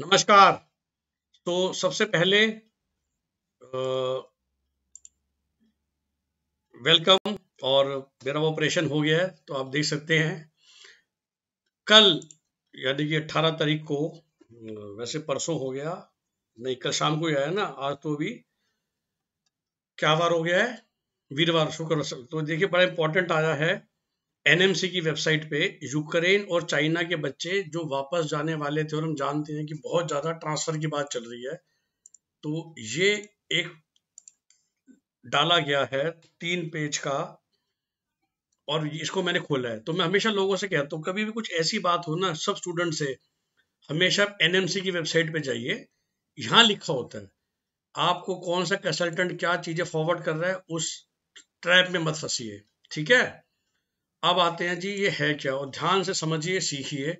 नमस्कार तो सबसे पहले वेलकम और मेरा ऑपरेशन हो गया है तो आप देख सकते हैं कल यानी कि 18 तारीख को वैसे परसों हो गया नहीं कल शाम को ही आया ना आज तो भी क्या वार हो गया है वीरवार शुक्र तो देखिए बड़ा इंपॉर्टेंट आया है एनएमसी की वेबसाइट पे यूक्रेन और चाइना के बच्चे जो वापस जाने वाले थे और हम जानते हैं कि बहुत ज़्यादा ट्रांसफ़र की बात चल रही है तो ये एक डाला गया है तीन पेज का और इसको मैंने खोला है तो मैं हमेशा लोगों से कहता हूँ कभी भी कुछ ऐसी बात हो ना सब स्टूडेंट से हमेशा एनएमसी की वेबसाइट पे जाइए यहाँ लिखा होता है आपको कौन सा कंसल्टेंट क्या चीज़ें फॉरवर्ड कर रहा है उस ट्रैप में मत फंसिए ठीक है अब आते हैं जी ये है क्या और ध्यान से समझिए सीखिए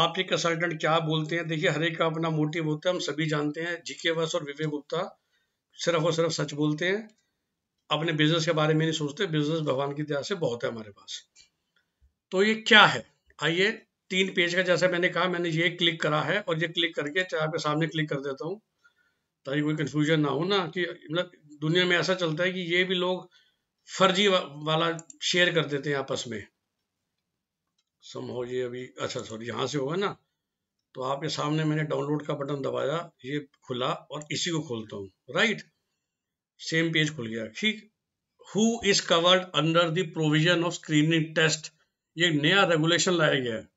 आपके कंसल्टेंट क्या बोलते हैं देखिए हर एक का अपना मोटिव होता है हम सभी जानते हैं जीके वस और विवेक गुप्ता सिर्फ और सिर्फ सच बोलते हैं अपने बिजनेस के बारे में नहीं सोचते बिजनेस भगवान की दया से बहुत है हमारे पास तो ये क्या है आइए तीन पेज का जैसे मैंने कहा मैंने ये क्लिक करा है और ये क्लिक करके चाहे आपके सामने क्लिक कर देता हूँ ताकि कोई कंफ्यूजन ना हो ना कि मतलब दुनिया में ऐसा चलता है कि ये भी लोग फर्जी वा, वाला शेयर कर देते हैं आपस में सम हो ये अभी अच्छा सॉरी यहाँ से होगा ना तो आपके सामने मैंने डाउनलोड का बटन दबाया ये खुला और इसी को खोलता हूँ राइट सेम पेज खुल गया ठीक who is covered under the provision of screening test ये नया रेगुलेशन लाया गया है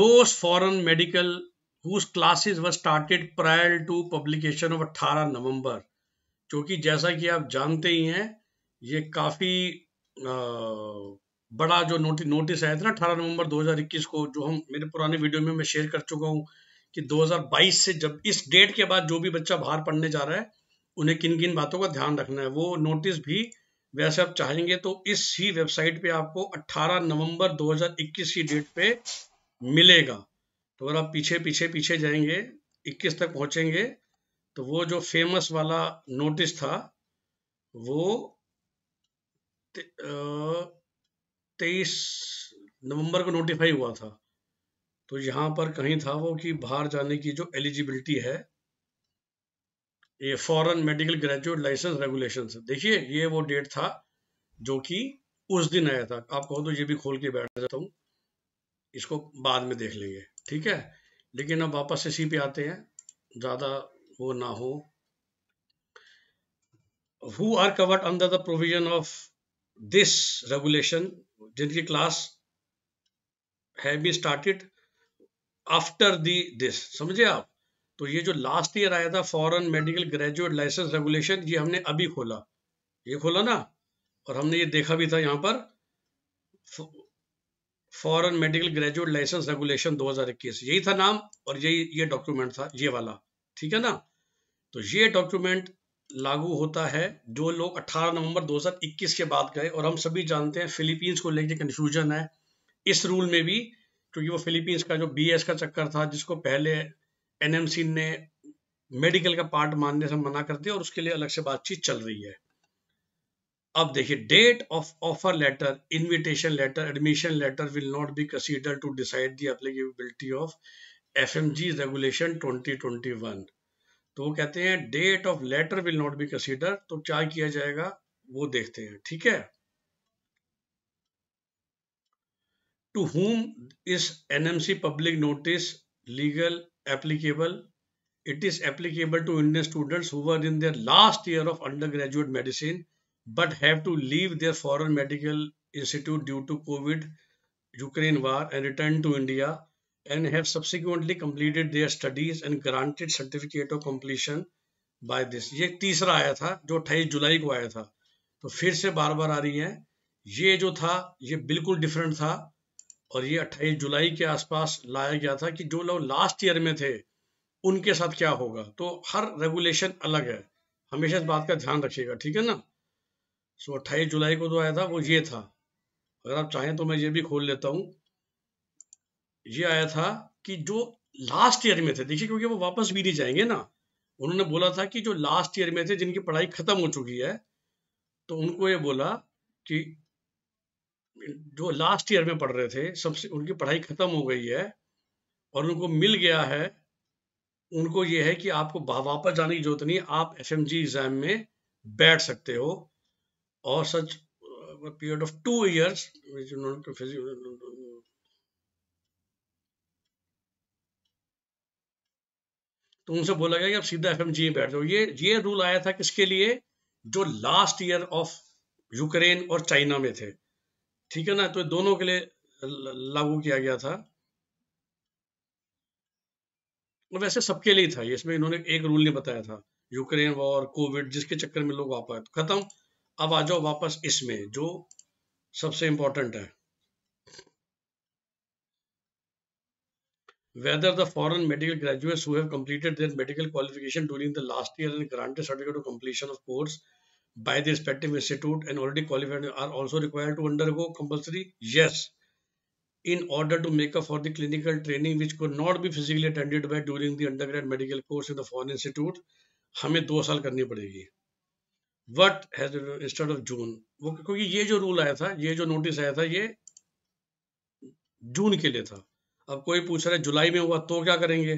those foreign medical whose classes were started prior to publication of 18 November क्योंकि जैसा कि आप जानते ही हैं ये काफ़ी बड़ा जो नोटि, नोटिस आया था ना अठारह नवंबर 2021 को जो हम मेरे पुराने वीडियो में मैं शेयर कर चुका हूँ कि 2022 से जब इस डेट के बाद जो भी बच्चा बाहर पढ़ने जा रहा है उन्हें किन किन बातों का ध्यान रखना है वो नोटिस भी वैसे आप चाहेंगे तो इस ही वेबसाइट पे आपको 18 नवंबर 2021 की डेट पे मिलेगा तो अगर आप पीछे पीछे पीछे जाएंगे 21 तक पहुंचेंगे तो वो जो फेमस वाला नोटिस था वो तेईस नवंबर को नोटिफाई हुआ था तो यहाँ पर कहीं था वो कि बाहर जाने की जो एलिजिबिलिटी है ये foreign medical graduate licence regulation देखिए ये वो डेट था जो कि उस दिन आया था आप कहो तो ये भी खोल के बैठ जाता हूँ इसको बाद में देख लेंगे ठीक है लेकिन अब वापस इसी पे आते हैं ज़्यादा वो ना हो who are covered under the provision of this regulation जिनकी class have be started after the this समझे आप तो ये जो लास्ट ईयर आया था foreign medical graduate licence regulation ये हमने अभी खोला ये खोला ना और हमने ये देखा भी था यहाँ पर foreign medical graduate licence regulation 2021 यही था नाम और यही ये डॉक्यूमेंट था ये वाला ठीक है ना तो ये डॉक्यूमेंट लागू होता है जो लोग 18 नवंबर 2021 के बाद गए और हम सभी जानते हैं फिलीपींस को लेकर कन्फ्यूजन है इस रूल में भी क्योंकि वो फिलीपींस का जो बीएस का चक्कर था जिसको पहले एनएमसी ने मेडिकल का पार्ट मानने से मना कर दिया और उसके लिए अलग से बातचीत चल रही है अब देखिए date of offer letter invitation letter admission letter will not be consider to decide the applicability of F regulation twenty तो वो कहते हैं date of letter will not be consider तो क्या किया जाएगा वो देखते हैं ठीक है to whom is see public notice legal applicable it is applicable to Indian student हुआ in their last year of undergraduate medicine but have to leave their foreign medical institute due to Covid Ukraine war and return to India and have subsequently completed their studies and granted certificate of completion by this ये तीसरा आया था जो 28 जुलाई को आया था तो फिर से बार बार आ रही है ये जो था ये बिल्कुल डिफरेंट था और ये 28 जुलाई के आसपास लाया गया था कि जो लोग लास्ट ईयर में थे उनके साथ क्या होगा तो हर रेगुलेशन अलग है हमेशा इस बात का ध्यान रखिएगा ठीक है ना सो so, 28 जुलाई को जो आया था वो ये था अगर आप चाहें तो मैं ये भी खोल लेता हूँ ये आया था कि जो लास्ट ईयर में थे देखिए क्योंकि वो वापस भी नहीं जाएंगे ना उन्होंने बोला था कि जो लास्ट ईयर में थे जिनकी पढ़ाई खत्म हो चुकी है तो उनको ये बोला कि जो लास्ट ईयर में पढ़ रहे थे सबसे उनकी पढ़ाई खत्म हो गई है और उनको मिल गया है उनको ये है कि आपको वापस जाने की जरूरत नहीं आप एफ एग्जाम में बैठ सकते हो और such period of two years तो उनसे बोला गया कि आप सीधा एफ एम में बैठ जाओ ये ये रूल आया था किसके लिए जो लास्ट ईयर ऑफ यूक्रेन और चाइना में थे ठीक है ना तो दोनों के लिए लागू किया गया था वैसे सबके लिए था इसमें इन्होंने एक रूल नहीं बताया था यूक्रेन वॉर कोविड जिसके चक्कर में लोग वापस खत्म अब आ जाओ वापस इसमें जो सबसे इंपॉर्टेंट है whether the foreign medical graduates who have completed their medical qualification during the last year and granted certificate of completion of course by the respective institute and already qualified are also required to undergo compulsory yes in order to make up for the clinical training which could not be physically attended by during the undergrad medical course in the foreign institute hame 2 saal karni padegi what has instead of june wo kyunki ye jo rule aaya tha ye jo notice aaya tha ye june ke liye tha अब कोई पूछ रहा है जुलाई में हुआ तो क्या करेंगे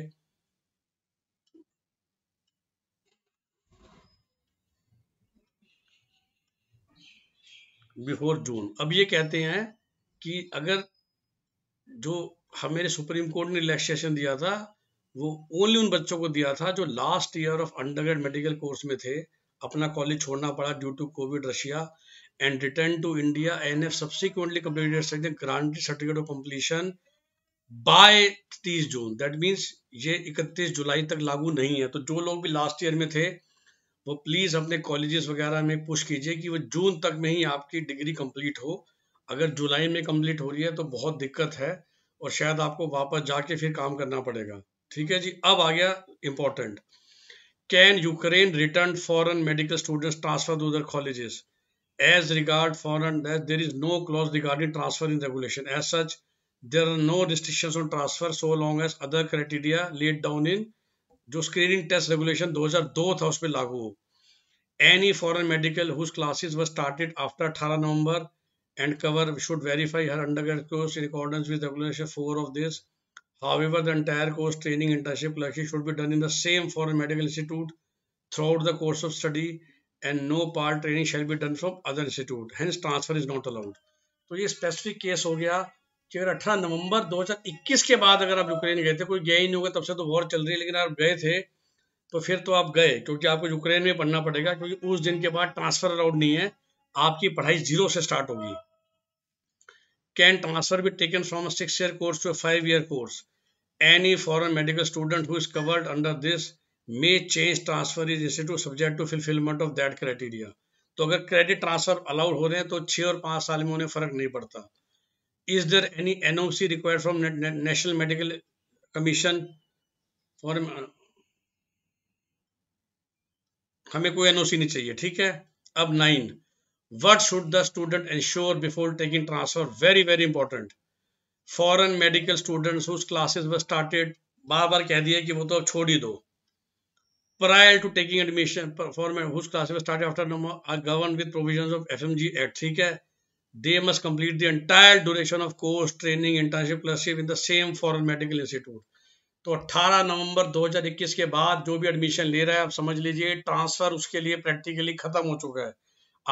बिफोर जून अब ये कहते हैं कि अगर जो हमारे सुप्रीम कोर्ट ने रिलैक्सेशन दिया था वो ओनली उन बच्चों को दिया था जो last year of undergrad medical course में थे अपना कॉलेज छोड़ना पड़ा due to Covid Russia and return to India and have subsequently completed granted certificate of completion by तीस जून दैट मीन्स ये इकतीस जुलाई तक लागू नहीं है तो जो लोग भी लास्ट ईयर में थे वो प्लीज़ अपने कॉलेजेस वगैरह में पुश कीजिए कि वो जून तक में ही आपकी डिग्री कंप्लीट हो अगर जुलाई में कंप्लीट हो रही है तो बहुत दिक्कत है और शायद आपको वापस जाके फिर काम करना पड़ेगा ठीक है जी अब आ गया important can Ukraine return foreign medical students transfer to other colleges as regard foreign there is no clause regarding transfer in regulation as such there are no restrictions on transfer so long as other criteria laid down in जो screening test regulation 2002 था उस पर लागू हो any foreign medical whose classes were started after 18 November and cover should verify her undergraduate course in accordance with regulation 4 of this. However, the entire course training internship should be done in the same foreign medical institute throughout the course of study and no part training shall be done from other institute. Hence, transfer is not allowed. तो ये specific case हो कि अगर अठारह नवंबर 2021 के बाद अगर आप यूक्रेन गए थे कोई गया ही नहीं होगा तब से तो वॉर चल रही है लेकिन आप गए थे तो फिर तो आप गए क्योंकि आपको यूक्रेन में पढ़ना पड़ेगा क्योंकि उस दिन के बाद ट्रांसफर अलाउड नहीं है आपकी पढ़ाई जीरो से स्टार्ट होगी can transfer be taken from six year course to five year course any foreign medical student who covered under this may change transfer is institute subject to fulfilment of that criteria तो अगर credit transfer allowed हो रहे हैं तो छः और पाँच साल में उन्हें फर्क नहीं पड़ता is there any NOC required from National Medical Commission for हमें कोई एनओसी नहीं चाहिए ठीक है अब nine what should the student ensure before taking transfer very very important foreign medical students whose classes were started बार बार कह दिया कि वो तो अब छोड़ ही दो prior to taking admission for whose classes started after number are governed with provisions of FMG Act. ठीक है they must complete the entire duration of course training internship fellowship in the same foreign medical institute तो 18 नवंबर 2021 के बाद जो भी admission ले रहा है आप समझ लीजिए ट्रांसफर उसके लिए प्रैक्टिकली खत्म हो चुका है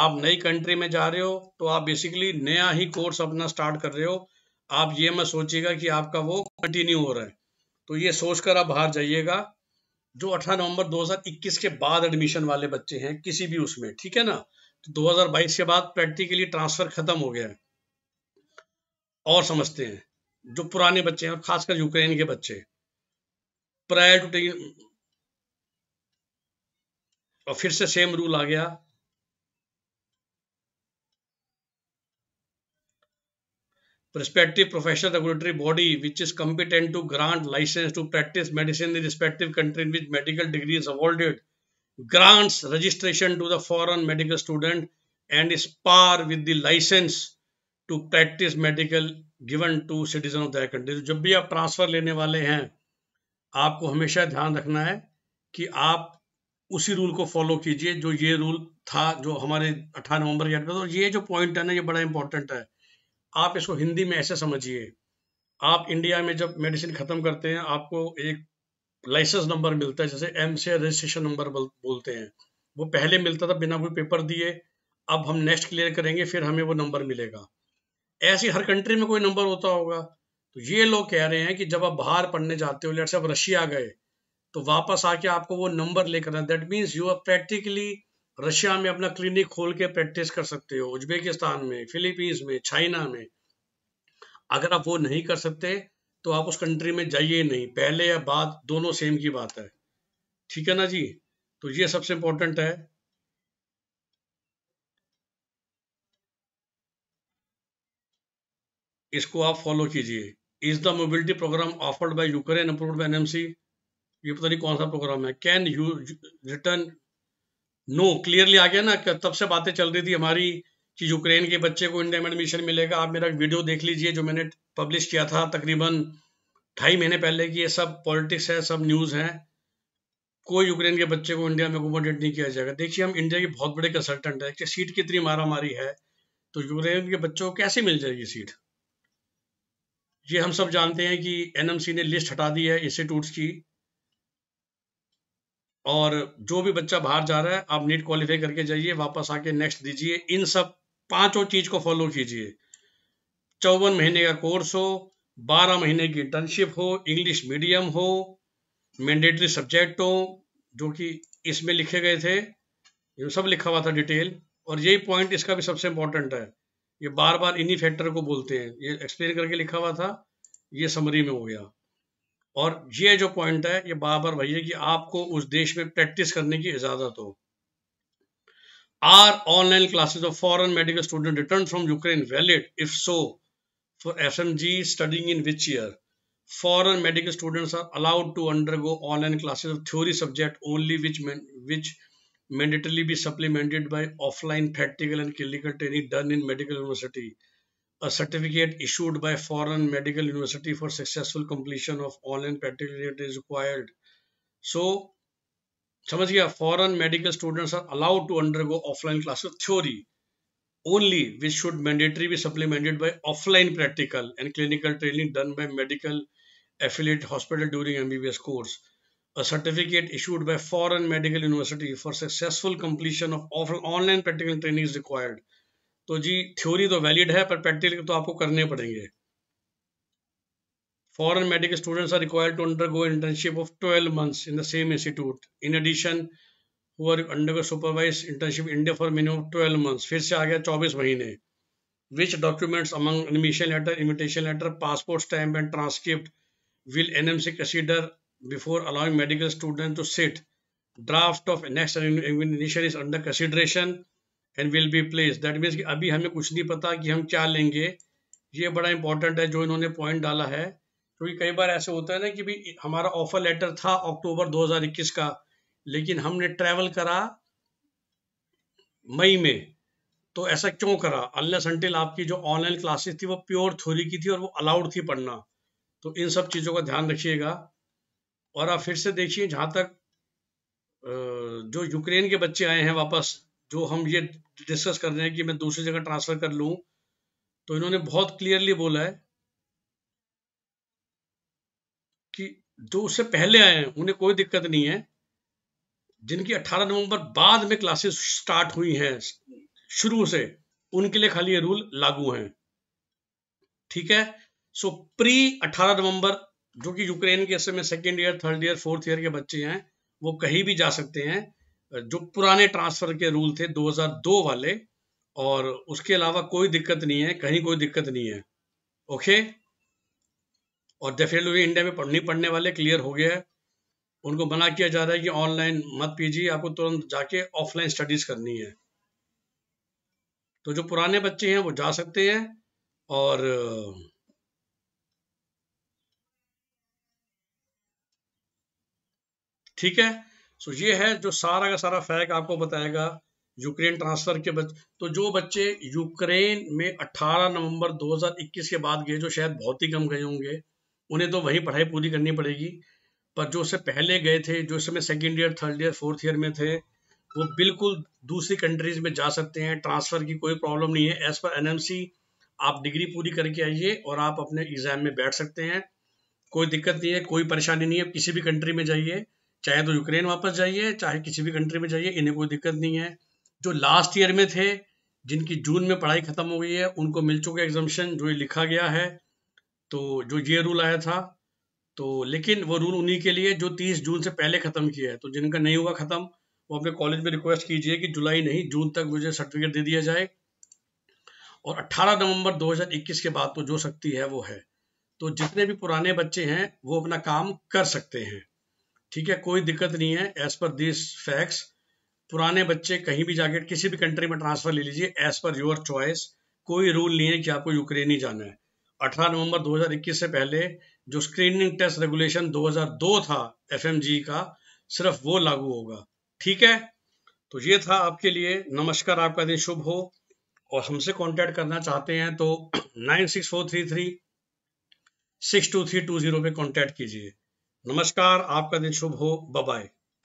आप नई कंट्री में जा रहे हो तो आप बेसिकली नया ही कोर्स अपना स्टार्ट कर रहे हो आप ये मत सोचिएगा कि आपका वो कंटिन्यू हो रहा है तो ये सोचकर आप बाहर जाइएगा जो 18 नवंबर 2021 के बाद एडमिशन वाले बच्चे हैं किसी भी उसमें ठीक है ना 2022 के बाद प्रैक्टिकली ट्रांसफर खत्म हो गया है और समझते हैं जो पुराने बच्चे हैं खासकर यूक्रेन के बच्चे प्रायर टू और फिर से सेम रूल आ गया prospective professional regulatory body which is competent to grant licence to practise medicine respective country which medical degree is awarded grants registration to the foreign medical student and is par with the license to practice medical given to citizen of the country तो जब भी आप transfer लेने वाले हैं आपको हमेशा ध्यान रखना है कि आप उसी रूल को फॉलो कीजिए जो ये रूल था जो हमारे 18 नवंबर के एक्ट और ये जो पॉइंट है ना ये बड़ा इंपॉर्टेंट है आप इसको हिंदी में ऐसे समझिए आप इंडिया में जब मेडिसिन ख़त्म करते हैं आपको एक लाइसेंस नंबर मिलता है जैसे एम से रजिस्ट्रेशन नंबर बोलते हैं वो पहले मिलता था बिना कोई पेपर दिए अब हम नेक्स्ट क्लियर करेंगे फिर हमें वो नंबर मिलेगा ऐसी हर कंट्री में कोई नंबर होता होगा तो ये लोग कह रहे हैं कि जब आप बाहर पढ़ने जाते हो लेट से आप रशिया गए तो वापस आके आपको वो नंबर लेकर that means you are practically Russia में अपना क्लिनिक खोल के प्रैक्टिस कर सकते हो उज्बेकिस्तान में फिलीपींस में चाइना में अगर आप वो नहीं कर सकते तो आप उस कंट्री में जाइए नहीं पहले या बाद दोनों सेम की बात है ठीक है ना जी तो ये सबसे इंपॉर्टेंट है इसको आप फॉलो कीजिए is the mobility programme offered by Ukraine approved by NMC ये पता नहीं कौन सा प्रोग्राम है can you return no clearly आ गया ना तब से बातें चल रही थी हमारी कि यूक्रेन के बच्चे को इंडिया में एडमिशन मिलेगा आप मेरा वीडियो देख लीजिए जो मैंने पब्लिश किया था तकरीबन ढाई महीने पहले कि ये सब पॉलिटिक्स है सब न्यूज़ है कोई यूक्रेन के बच्चे को इंडिया में अकोमोडेट नहीं किया जाएगा देखिए हम इंडिया के बहुत बड़े कंसल्टेंट हैं कि सीट कितनी मारा मारी है तो यूक्रेन के बच्चों को कैसे मिल जाएगी सीट ये हम सब जानते हैं कि एनएमसी ने लिस्ट हटा दी है इंस्टीट्यूट की और जो भी बच्चा बाहर जा रहा है आप नीट क्वालिफाई करके जाइए वापस आके नेक्स्ट दीजिए इन सब पांचों चीज को फॉलो कीजिए चौवन महीने का कोर्स हो बारह महीने की इंटर्नशिप हो इंग्लिश मीडियम हो मैंडेटरी सब्जेक्ट हो जो कि इसमें लिखे गए थे ये सब लिखा हुआ था डिटेल और यही पॉइंट इसका भी सबसे इम्पोर्टेंट है ये बार बार इन्हीं फैक्टर को बोलते हैं ये एक्सप्लेन करके लिखा हुआ था ये समरी में हो गया और ये जो पॉइंट है ये बार बार भैया कि आपको उस देश में प्रैक्टिस करने की इजाज़त हो Are online classes of foreign medical students returned from Ukraine valid? If so, for SMG studying in which year? Foreign medical students are allowed to undergo online classes of theory subject only which, which mandatorily be supplemented by offline practical and clinical training done in medical university. A certificate issued by foreign medical university for successful completion of online practical is required. So समझ गया foreign medical students are allowed to undergo offline classes theory only which should mandatory be supplemented by offline practical and clinical training done by medical affiliate hospital during M B B S course a certificate issued by foreign medical university for successful completion of online practical training is required तो जी theory तो valid है पर practical तो आपको करने पड़ेंगे Foreign medical students are required to undergo internship of 12 months in the same institute. In addition, who are undergo supervised internship in India for minimum 12 months. fir se आ गया 24 mahine Which documents among admission letter, invitation letter, passport stamp and transcript will NMC consider before allowing medical student to sit? Draft of next examination is under consideration and will be placed. That means ki abhi hame kuch nahi pata ki hum kya lenge ye bada important hai jo inhone point dala hai क्योंकि तो कई बार ऐसे होता है ना कि भी हमारा ऑफर लेटर था अक्टूबर 2021 का लेकिन हमने ट्रैवल करा मई में तो ऐसा क्यों करा अल्लाह सन्टिल आपकी जो ऑनलाइन क्लासेस थी वो प्योर थ्योरी की थी और वो अलाउड थी पढ़ना तो इन सब चीज़ों का ध्यान रखिएगा और आप फिर से देखिए जहाँ तक जो यूक्रेन के बच्चे आए हैं वापस जो हम ये डिस्कस कर रहे हैं कि मैं दूसरी जगह ट्रांसफ़र कर लूँ तो इन्होंने बहुत क्लियरली बोला है कि जो उससे पहले आए हैं उन्हें कोई दिक्कत नहीं है जिनकी 18 नवंबर बाद में क्लासेस स्टार्ट हुई हैं शुरू से उनके लिए खाली ये रूल लागू हैं ठीक है सो प्री 18 नवंबर जो कि यूक्रेन के ऐसे में second year third year fourth year के बच्चे हैं वो कहीं भी जा सकते हैं जो पुराने ट्रांसफर के रूल थे 2002 वाले और उसके अलावा कोई दिक्कत नहीं है कहीं कोई दिक्कत नहीं है ओके और डेफिनेटली वे इंडिया में नहीं पढ़ने वाले क्लियर हो गया है उनको मना किया जा रहा है कि ऑनलाइन मत पीजिए आपको तुरंत जाके ऑफलाइन स्टडीज करनी है तो जो पुराने बच्चे हैं वो जा सकते हैं और ठीक है सो ये है जो सारा का सारा फैक आपको बताएगा यूक्रेन ट्रांसफर के बच्चे तो जो बच्चे यूक्रेन में 18 नवंबर 2021 के बाद गए जो शायद बहुत ही कम गए होंगे उन्हें तो वही पढ़ाई पूरी करनी पड़ेगी पर जो उससे पहले गए थे जो इस समय second year third year fourth year में थे वो बिल्कुल दूसरी कंट्रीज में जा सकते हैं ट्रांसफर की कोई प्रॉब्लम नहीं है एज पर एन आप डिग्री पूरी करके आइए और आप अपने एग्जाम में बैठ सकते हैं कोई दिक्कत नहीं है कोई परेशानी नहीं है किसी भी कंट्री में जाइए चाहे तो यूक्रेन वापस जाइए चाहे किसी भी कंट्री में जाइए इन्हें कोई दिक्कत नहीं है जो लास्ट ईयर में थे जिनकी जून में पढ़ाई खत्म हो गई है उनको मिल चुका एग्जामेशन जो ये लिखा गया है तो जो ये रूल आया था तो लेकिन वो रूल उन्हीं के लिए जो 30 जून से पहले ख़त्म किया है तो जिनका नहीं हुआ ख़त्म वो अपने कॉलेज में रिक्वेस्ट कीजिए कि जुलाई नहीं जून तक मुझे सर्टिफिकेट दे दिया जाए और 18 नवंबर 2021 के बाद तो जो सकती है वो है तो जितने भी पुराने बच्चे हैं वो अपना काम कर सकते हैं ठीक है कोई दिक्कत नहीं है एज पर दिस फैक्ट्स पुराने बच्चे कहीं भी जाके किसी भी कंट्री में ट्रांसफर ले लीजिए एज पर योर चॉइस कोई रूल नहीं है कि आपको यूक्रेन ही जाना है 18 नवंबर 2021 से पहले जो स्क्रीनिंग टेस्ट रेगुलेशन 2002 था एफएमजी का सिर्फ वो लागू होगा ठीक है तो ये था आपके लिए नमस्कार आपका दिन शुभ हो और हमसे कांटेक्ट करना चाहते हैं तो nine six four three three six two three two zero पे कांटेक्ट कीजिए नमस्कार आपका दिन शुभ हो बाय